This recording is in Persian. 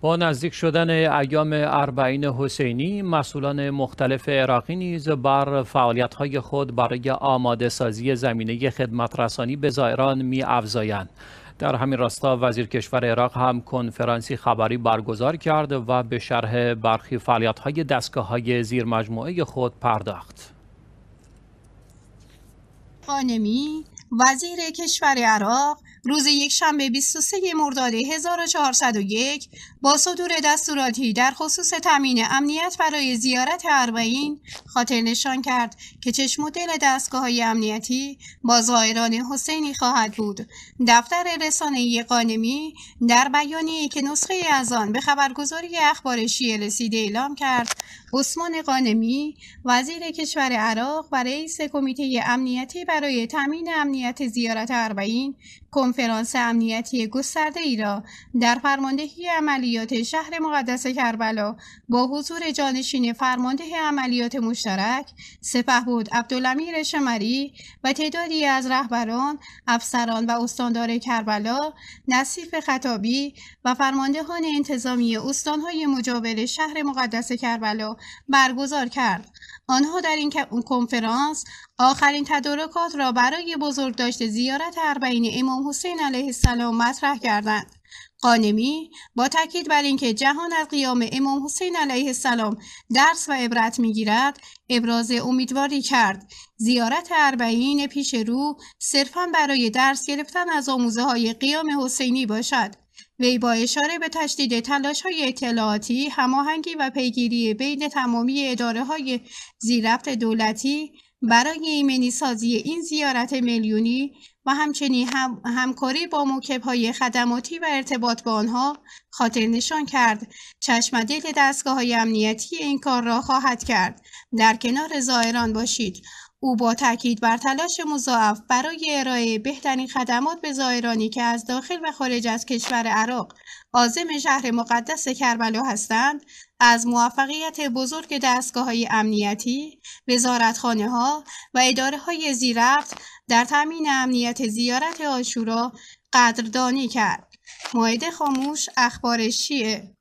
با نزدیک شدن ایام اربعین حسینی مسئولان مختلف عراقی نیز بر فعالیت‌های خود برای آماده سازی زمینه خدمت رسانی به زائران می در همین راستا وزیر کشور عراق هم کنفرانسی خبری برگزار کرد و به شرح برخی فعالیت‌های دستگاه های زیر خود پرداخت. خانمی وزیر کشور عراق روز یک یکشنبه 23 مرداد 1401 با صدور دستوراتی در خصوص تامین امنیت برای زیارت اربعین خاطر نشان کرد که چشم مدل دل دستگاه های امنیتی با زائران حسینی خواهد بود دفتر رسانه قانمی در بیانیه که نسخه از آن به خبرگزاری اخبار شیل اعلام کرد عثمان قانمی وزیر کشور عراق و رئیس کمیته امنیتی برای تامین امنیت زیارت اربعین کنفرانس امنیتی گسترده ای را در فرماندهی عملیات شهر مقدس کربلا با حضور جانشین فرمانده عملیات مشترک سپه بود عبدالامیر شمری و تعدادی از رهبران، افسران و استاندار کربلا، نصیف خطابی و فرماندهان انتظامی استانهای مجاور شهر مقدس کربلا برگزار کرد آنها در این کنفرانس آخرین تدارکات را برای بزرگداشت زیارت اربعین امام حسین علیه السلام مطرح کردند قانمی با تاکید بر اینکه جهان از قیام امام حسین علیه السلام درس و عبرت میگیرد ابراز امیدواری کرد زیارت اربعین پیش رو صرفا برای درس گرفتن از آموزه های قیام حسینی باشد وی با اشاره به تشدید تلاش های اطلاعاتی، هماهنگی و پیگیری بین تمامی اداره های زیرفت دولتی برای ایمنی سازی این زیارت میلیونی و همچنین همکاری با موکب های خدماتی و ارتباط با آنها خاطر نشان کرد چشمدل دستگاه های امنیتی این کار را خواهد کرد در کنار زائران باشید او با تاکید بر تلاش مضاعف برای ارائه بهترین خدمات به زائرانی که از داخل و خارج از کشور عراق عازم شهر مقدس کربلا هستند از موفقیت بزرگ دستگاه های امنیتی، وزارتخانه ها و اداره های زیرفت در تامین امنیت زیارت آشورا قدردانی کرد. مایده خاموش اخبار شیعه